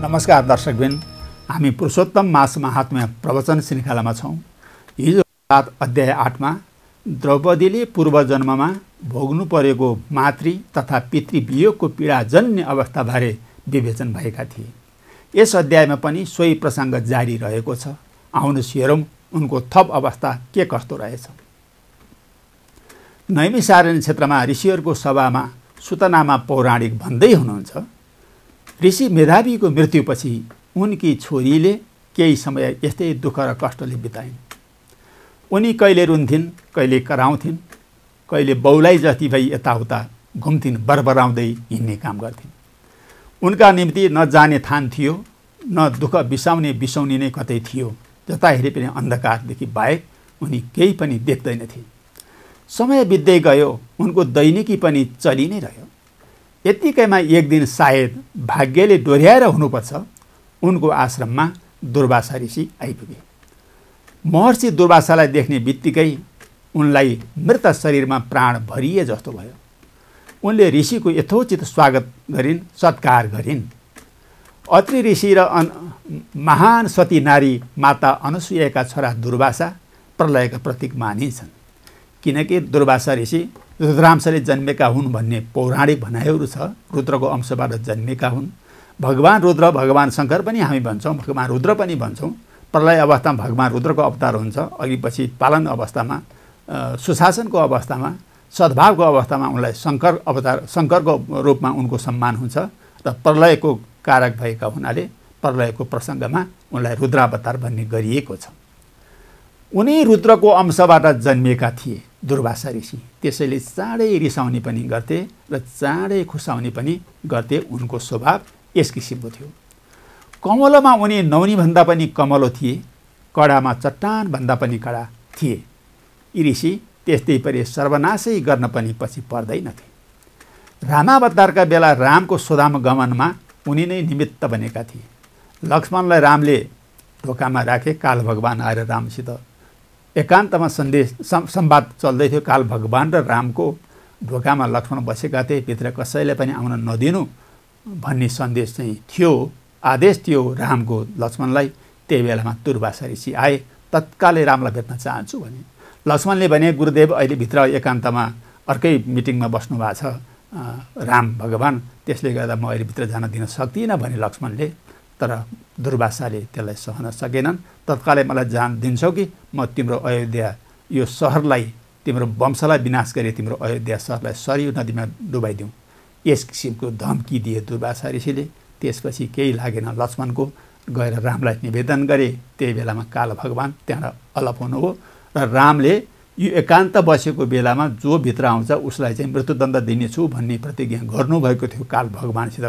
नमस्कार दर्शकबिन हामी पुरुषोत्तम मास महात्म्य प्रवचन श्रृङ्खलामा छौँ हिजो सात अध्याय आठमा द्रौपदीले पूर्व जन्ममा भोग्नु परेको मातृ तथा पितृवियोगको पीडाजन्य अवस्थाबारे विवेचन भएका थिए यस अध्यायमा पनि सोही प्रसङ्ग जारी रहेको छ आउनुहोस् हेरौँ उनको थप अवस्था के कस्तो रहेछ नैमिसारण क्षेत्रमा ऋषिहरूको सभामा सुतनामा पौराणिक भन्दै हुनुहुन्छ ऋषि मेधावीको मृत्युपछि उनकी छोरीले केही समय यस्तै दुःख र कष्टले बिताइन् उनी कहिले रुन्थिन् कहिले कराउँथिन् कहिले बौलाई जति भई यताउता घुम्थिन् बरबराउँदै हिँड्ने काम गर्थिन् उनका निम्ति नजाने थान थियो न दुःख बिसाउने बिसाउने नै कतै थियो जता हेरे पनि अन्धकारदेखि बाहेक उनी केही पनि देख्दैनथे समय बित्दै गयो उनको दैनिकी पनि चलि नै रह्यो यत्तिकैमा एक दिन सायद भाग्यले डोर्याएर हुनुपर्छ उनको आश्रममा दुर्वासा ऋषि आइपुगे महर्षि दुर्वासालाई देख्ने बित्तिकै उनलाई मृत शरीरमा प्राण भरिए जस्तो भयो उनले ऋषिको यथोचित स्वागत गरिन् सत्कार गरिन् अत्रि ऋषि र अन महान सती नारी माता अनुसुयाका छोरा दुर्वासा प्रलयका प्रतीक मानिन्छन् किनकि दुर्वासा ऋषि रुद्रांशले जन्मेका हुन् भन्ने पौराणिक भनाइहरू छ रुद्रको अंशबाट जन्मेका हुन् भगवान् रुद्र भगवान् शङ्कर पनि हामी भन्छौँ भगवान् रुद्र पनि भन्छौँ प्रलय अवस्थामा भगवान् रुद्रको अवतार हुन्छ अघि पछि पालन अवस्थामा सुशासनको अवस्थामा सद्भावको अवस्थामा उनलाई शङ्कर अवतार शङ्करको रूपमा उनको सम्मान हुन्छ र प्रलयको कारक भएका हुनाले प्रलयको प्रसङ्गमा उनलाई रुद्रावतार भन्ने गरिएको छ उनी रुद्रको अंशबाट जन्मिएका थिए दुर्वासा ऋषि त्यसैले चाँडै रिसाउने पनि गर्थे र चाँडै खुसाउने पनि गर्थे उनको स्वभाव यस किसिमको थियो कमलोमा उनी नौनीभन्दा पनि कमलो थिए कडामा चट्टानभन्दा पनि कडा थिए यी ऋषि त्यस्तै परि सर्वनाशै गर्न पनि पछि पर्दैनथे रामावतारका बेला रामको सोधाम गमनमा उनी नै निमित्त बनेका थिए लक्ष्मणलाई रामले ढोकामा राखे काल भगवान् आएर रामसित एकान्तमा सन्देश संवाद चल्दै थियो काल भगवान् र रामको ढोकामा लक्ष्मण बसेका थिए भित्र कसैले पनि आउन नदिनु भन्ने सन्देश चाहिँ थियो आदेश थियो रामको लक्ष्मणलाई त्यही बेलामा तुर्बासा ऋषि आए तत्कालै रामलाई भेट्न चाहन्छु भने लक्ष्मणले भने गुरुदेव अहिले भित्र एकान्तमा अर्कै मिटिङमा बस्नु भएको छ राम भगवान् त्यसले गर्दा म अहिले भित्र जान दिन सक्दिनँ भने लक्ष्मणले तर दुर्वासाले त्यसलाई सहन सकेनन् तत्कालै मलाई जान दिन्छौ कि म तिम्रो अयोध्या यो सहरलाई तिम्रो वंशलाई विनाश गरे तिम्रो अयोध्या सहरलाई सरयू नदीमा डुबाइदिउँ यस किसिमको धम्की दिए दुर्वासा ऋषिले त्यसपछि केही लागेन लक्ष्मणको गएर रामलाई निवेदन गरे त्यही बेलामा काल भगवान् त्यहाँबाट अलप हुनुभयो र रामले यो एकान्त बसेको बेलामा जो भित्र आउँछ उसलाई चाहिँ मृत्युदण्ड दिनेछु भन्ने प्रतिज्ञा गर्नुभएको थियो काल भगवान्सित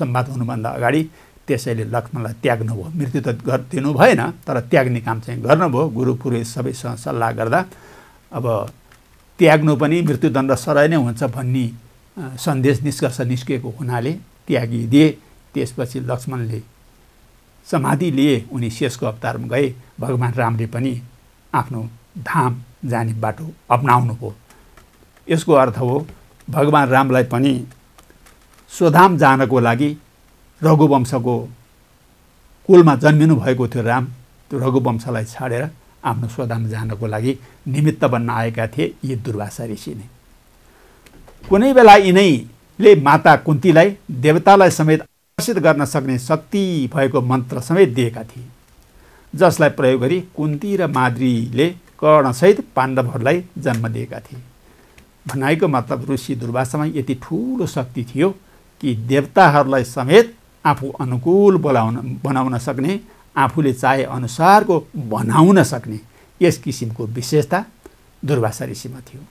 सम्वाद हुनुभन्दा अगाडि त्यसैले लक्ष्मणलाई त्याग्नुभयो मृत्यु त गरिदिनु भएन तर त्याग्ने काम चाहिँ गर्नुभयो गुरु पुरुष सबैसँग सल्लाह गर्दा अब त्याग्नु पनि मृत्युदण्ड सरय नै हुन्छ भन्ने सन्देश निष्कर्ष निस्किएको हुनाले त्यागिदिए त्यसपछि लक्ष्मणले समाधि लिए उनी शेषको अवतारमा गए भगवान् रामले पनि आफ्नो धाम जाने बाटो अप्नाउनु हो यसको अर्थ हो भगवान् रामलाई पनि स्वधाम जानको लागि रघुवंशको कुलमा जन्मिनु भएको थियो राम त्यो रघुवंशलाई छाडेर आफ्नो स्वधाम जानको लागि निमित्त बन्न आएका थिए यी दुर्वासा ऋषि नै कुनै बेला यिनैले माता कुन्तीलाई देवतालाई समेत आकर्षित गर्न सक्ने शक्ति भएको मन्त्र समेत दिएका थिए जसलाई प्रयोग गरी कुन्ती र माद्रीले कर्णसहित पाण्डवहरूलाई जन्म दिएका थिए भनाइको मतलब ऋषि दुर्वासामा यति ठुलो शक्ति थियो कि देवताहरूलाई समेत आफू अनुकूल बोलाउन बनाउन सक्ने आफूले चाहे अनुसारको बनाउन सक्ने यस किसिमको विशेषता दुर्वासा ऋषिमा थियो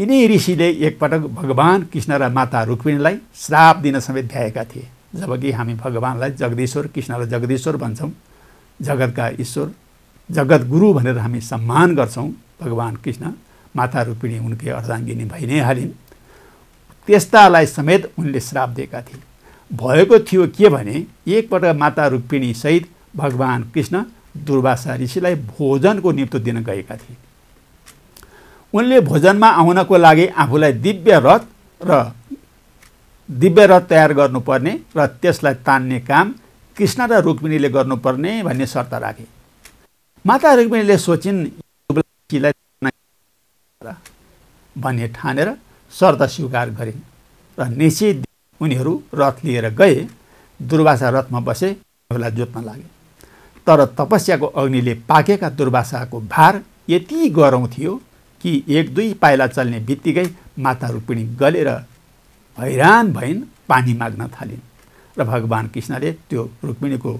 यिनै ऋषिले एकपटक भगवान् कृष्ण र माता रुक्मिणीलाई श्राप दिन समेत भ्याएका थिए जबकि हामी भगवान्लाई जगदीश्वर कृष्णलाई जगदीश्वर भन्छौँ जगतका ईश्वर जगत गुरु भनेर हामी सम्मान गर्छौँ भगवान् कृष्ण माता रुक्मिणी उनकै अर्धाङ्गिनी भइ नै हालिन् त्यस्तालाई समेत उनले श्राप दिएका थिए भएको थियो के भने एकपल्ट माता रुक्मिणीसहित भगवान् कृष्ण दुर्वासा ऋषिलाई भोजनको निम्तो दिन गएका थिए उनले भोजनमा आउनको लागि आफूलाई दिव्य रथ र दिव्य रथ तयार गर्नुपर्ने र त्यसलाई तान्ने काम कृष्ण र रुक्मिणीले गर्नुपर्ने भन्ने शर्त राखे माता रुक्मिणीले सोचिन् भन्ने ठानेर शर्त स्वीकार गरिन् र निश्चित उनीहरू रथ लिएर गए दुर्वासा रथमा बसे उसलाई जोत्न लागे तर तपस्याको अग्निले पाकेका दुर्वासाको भार यति गरौँ थियो कि एक दुई पाइला चल्ने बित्तिकै माता रूपिणी गलेर हैरान भइन् पानी माग्न थालिन् र भगवान् कृष्णले त्यो रुक्मिणीको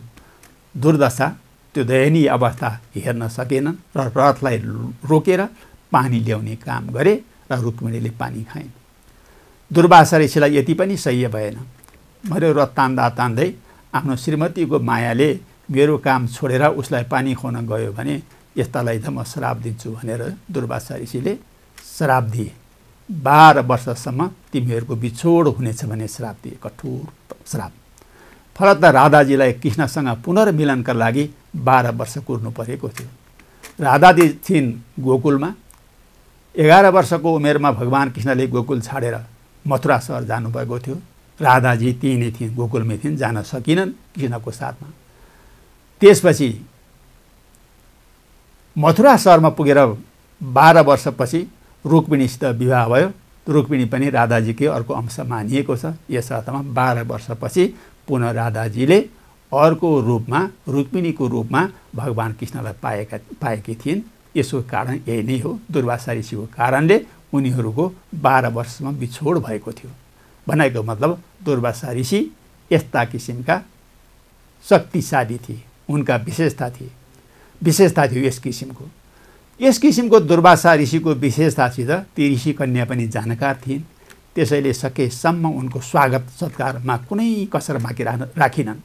दुर्दशा त्यो दयनीय अवस्था हेर्न सकेनन् र रथलाई रोकेर पानी ल्याउने काम गरे र रुक्मिणीले पानी खाइन् दुर्वासा ऋषिलाई यति पनि सह्य भएन मेरो रथ तान्दा तान्दै आफ्नो श्रीमतीको मायाले मेरो काम छोडेर उसलाई पानी खुवाउन गयो भने यस्तालाई त म श्राप दिन्छु भनेर दुर्वासा ऋषिले श्राप दिए बाह्र वर्षसम्म तिमीहरूको बिछोड हुनेछ भने श्राप दिए कठोर श्राप फलत राधाजीलाई कृष्णसँग पुनर्मिलनका लागि बाह्र वर्ष कुर्नु परेको थियो राधाजी थिइन् गोकुलमा एघार वर्षको उमेरमा भगवान् कृष्णले गोकुल छाडेर मथुरा सहर जानुभएको थियो राधाजी त्यहीँ नै थिइन् गोकुलमै थिइन् जान सकिनन् कृष्णको साथमा त्यसपछि मथुरा सहरमा पुगेर बाह्र वर्षपछि रुक्मिणीसित विवाह भयो रुक्मिणी पनि राधाजीकै अर्को अंश मानिएको छ यस अर्थमा बाह्र वर्षपछि पुनः राधाजीले अर्को रूपमा रुक्मिणीको रूपमा भगवान् कृष्णलाई पाएका पाएकी थिइन् यसको कारण यही नै हो दुर्वासा ऋषिको कारणले उनीहरूको बाह्र वर्षमा बिछोड भएको थियो भनेको मतलब दुर्वासा ऋषि यस्ता किसिमका शक्तिशाली थिए उनका विशेषता थिए विशेषता थियो यस किसिमको यस किसिमको दुर्वासा ऋषिको विशेषतासित ती ऋषि कन्या पनि जानकार थिइन् त्यसैले सकेसम्म उनको स्वागत सत्कारमा कुनै कसर बाँकी राखिनन्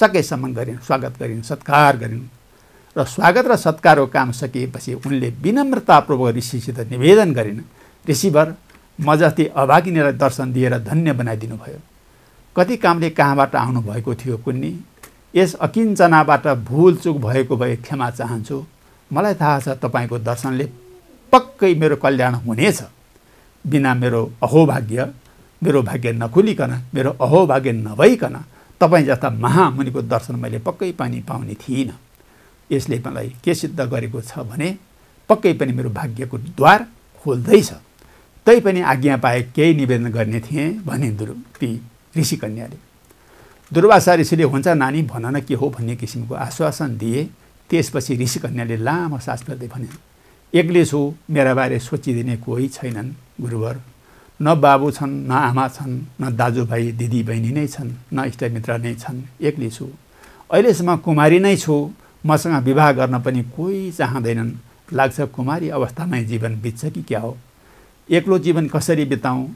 सकेसम्म गरिन् स्वागत गरिन् सत्कार गरिन् र स्वागत र सत्कारको काम सकिएपछि उनले विनम्रतापूर्वक ऋषिसित निवेदन गरिन् त्यसैभर म अभागिनीलाई दर्शन दिएर धन्य बनाइदिनु भयो कति कामले कहाँबाट आउनुभएको थियो कुन्नी यस अकिञ्चनाबाट भुलचुक भएको भए क्षमा चाहन्छु मलाई थाहा छ तपाईँको दर्शनले पक्कै मेरो कल्याण हुनेछ बिना मेरो अहोभाग्य मेरो भाग्य नखुलिकन मेरो अहोभाग्य नभइकन तपाईँ जस्ता महामुनिको दर्शन मैले पक्कै पनि पाउने थिइनँ यसले मलाई के सिद्ध गरेको छ भने पक्कै पनि मेरो भाग्यको द्वार खोल्दैछ पनि आज्ञा पाए केही निवेदन गर्ने थिएँ भने दुर् ती ऋषिकन्याले दुर्वासा ऋषिले हुन्छ नानी भन न के हो भन्ने किसिमको आश्वासन दिए त्यसपछि ऋषिकन्याले लामो सास गर्दै भने एक्लै छु मेरा बारे सोचिदिने कोही छैनन् गुरुवर न बाबु छन् न आमा छन् न दाजुभाइ दिदीबहिनी नै छन् न इष्टमित्र नै छन् एक्लै छु अहिलेसम्म कुमारी नै छु मसँग विवाह गर्न पनि कोही चाहँदैनन् लाग्छ कुमारी अवस्थामै जीवन बित्छ कि क्या हो एक्लो जीवन कसरी बिताउँ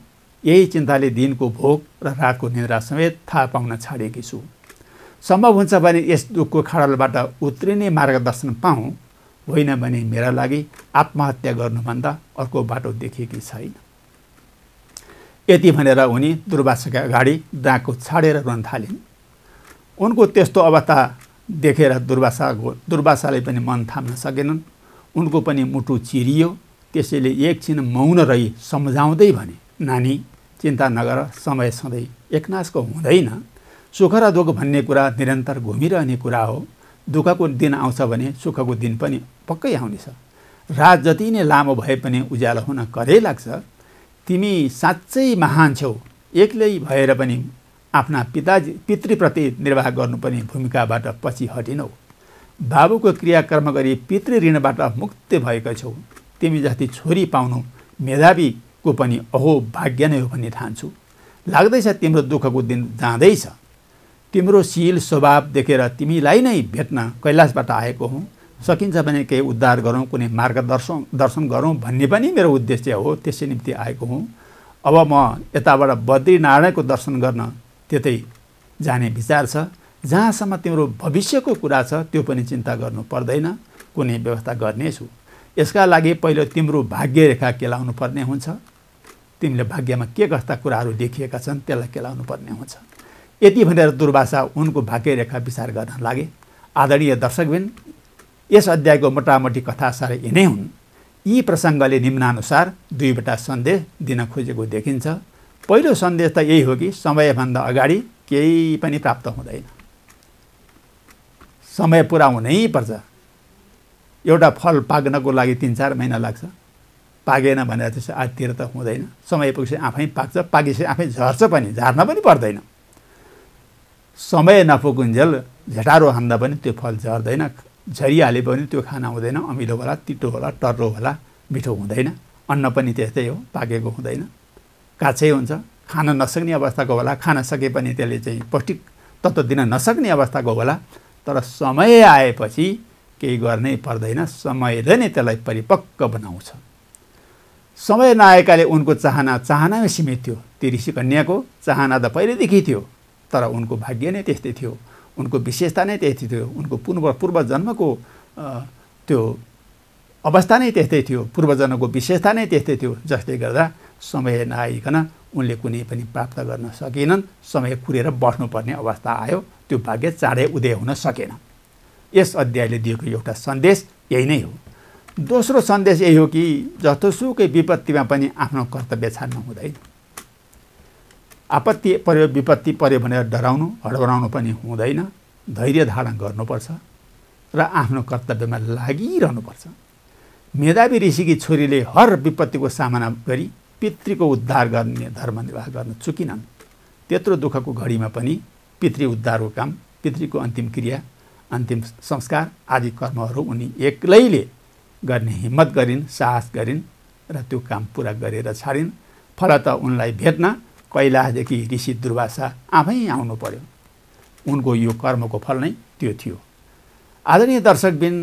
यही चिन्ताले दिनको भोग र रातको निद्रा समेत थाहा पाउन छाडेकी छु सम्भव हुन्छ भने यस दुःखको खडालबाट उत्रिने मार्गदर्शन पाऊ होइन भने मेरा लागि आत्महत्या गर्नुभन्दा अर्को बाटो देखेकी छैन यति भनेर उनी दुर्वासाका अगाडि डाँको छाडेर रुन थालिन् उनको त्यस्तो अवस्था देखेर दुर्वासा दुर्वासाले पनि मन थाम्न सकेनन् उनको पनि मुटु चिरियो त्यसैले एकछिन मौन रही सम्झाउँदै भने नानी चिन्ता नगर समय सधैँ एकनाशको हुँदैन सुख र दुःख भन्ने कुरा निरन्तर घुमिरहने कुरा हो दुःखको दिन आउँछ भने सुखको दिन पनि पक्कै आउनेछ रात जति नै लामो भए पनि उज्यालो हुन करै लाग्छ तिमी साँच्चै महान छेउ एक्लै भएर पनि आफ्ना पिताजी पितृप्रति निर्वाह गर्नुपर्ने भूमिकाबाट पछि हटिनौ बाबुको क्रियाकर्म गरी पितृ ऋणबाट मुक्त भएका छौ तिमी जति छोरी पाउनु मेधावीको पनि अहो भाग्य नै हो भन्ने ठान्छु लाग्दैछ तिम्रो दुःखको दिन जाँदैछ तिम्रो शिल स्वभाव देखेर तिमीलाई नै भेट्न कैलाशबाट आएको हुँ सकिन्छ भने केही उद्धार गरौँ कुनै मार्गदर्शन दर्शन गरौँ भन्ने पनि मेरो उद्देश्य हो त्यसै निम्ति आएको हुँ अब म यताबाट बद्रीनारायणको दर्शन गर्न त्यतै जाने विचार छ जहाँसम्म तिम्रो भविष्यको कुरा छ त्यो पनि चिन्ता गर्नु पर्दैन कुनै व्यवस्था गर्नेछु यसका लागि पहिलो तिम्रो भाग्य रेखा केलाउनु पर्ने हुन्छ तिमीले भाग्यमा के कस्ता कुराहरू देखिएका छन् त्यसलाई केलाउनु पर्ने हुन्छ यति भनेर दुर्भाषा उनको भाग्य रेखा विचार गर्न लागे आदरणीय दर्शकबिन यस अध्यायको मोटामोटी कथा साह्रै यिनै हुन् यी प्रसङ्गले निम्नानुसार दुईवटा सन्देश दिन खोजेको देखिन्छ पहिलो सन्देश त यही हो कि समयभन्दा अगाडि केही पनि प्राप्त हुँदैन समय पुरा हुनै पर्छ एउटा फल पाक्नको लागि तिन चार महिना लाग्छ पाकेन भनेर त्यसो आजतिर त हुँदैन समय पुगेपछि आफै पाक्छ पाकेपछि आफै झर्छ पनि झार्न पनि पर्दैन समय नपुगुन्जेल झेटारो हान्दा पनि त्यो फल झर्दैन झरिहाले पनि त्यो खाना हुँदैन अमिलो होला तितो होला टर्रो होला मिठो हुँदैन अन्न पनि त्यस्तै हो पाकेको हुँदैन काछै हुन्छ खान नसक्ने अवस्थाको होला खान सके पनि त्यसले चाहिँ पौष्टिक तत्त्व दिन नसक्ने अवस्थाको होला तर समय आएपछि केही गर्नै पर्दैन समयले नै त्यसलाई परिपक्व बनाउँछ समय नआएकाले उनको चाहना चाहनामै सीमित थियो ती ऋषि कन्याको चाहना त पहिल्यैदेखि थियो तर उनको भाग्य नै त्यस्तै थियो उनको विशेषता नै त्यस्तै थियो उनको पूर्व पूर्व जन्मको त्यो अवस्था नै त्यस्तै थियो पूर्वजन्मको विशेषता नै त्यस्तै थियो जसले गर्दा समय नआइकन उनले कुनै पनि प्राप्त गर्न सकेनन् समय कुरेर बस्नुपर्ने अवस्था आयो त्यो भाग्य चाँडै उदय हुन सकेन यस अध्यायले दिएको एउटा सन्देश यही नै हो दोस्रो सन्देश यही हो कि जस्तोसुकै विपत्तिमा पनि आफ्नो कर्तव्य छाड्नु हुँदैन आपत्ति पर्यो विपत्ति पर्यो भनेर डराउनु हडबडाउनु पनि हुँदैन धैर्य धारण गर्नुपर्छ र आफ्नो कर्तव्यमा लागिरहनुपर्छ मेधावी ऋषिकी छोरीले हर विपत्तिको सामना गरी पितृको उद्धार गर्ने धर्म निर्वाह गर्न चुकिनन् त्यत्रो दुःखको घडीमा पनि पितृ उद्धारको काम पितृको अन्तिम क्रिया अन्तिम संस्कार आदि कर्महरू उनी एक्लैले गर्ने हिम्मत गरिन् साहस गरिन् र त्यो काम पुरा गरेर छाडिन् फलत उनलाई भेट्न कैलाशदेखि ऋषि दुर्वासा आफै आउनु पर्यो उनको यो कर्मको फल नै त्यो थियो आदरणीय दर्शकबिन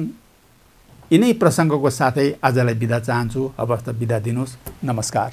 यिनै प्रसङ्गको साथै आजलाई बिदा चाहन्छु अब बिदा दिनुहोस् नमस्कार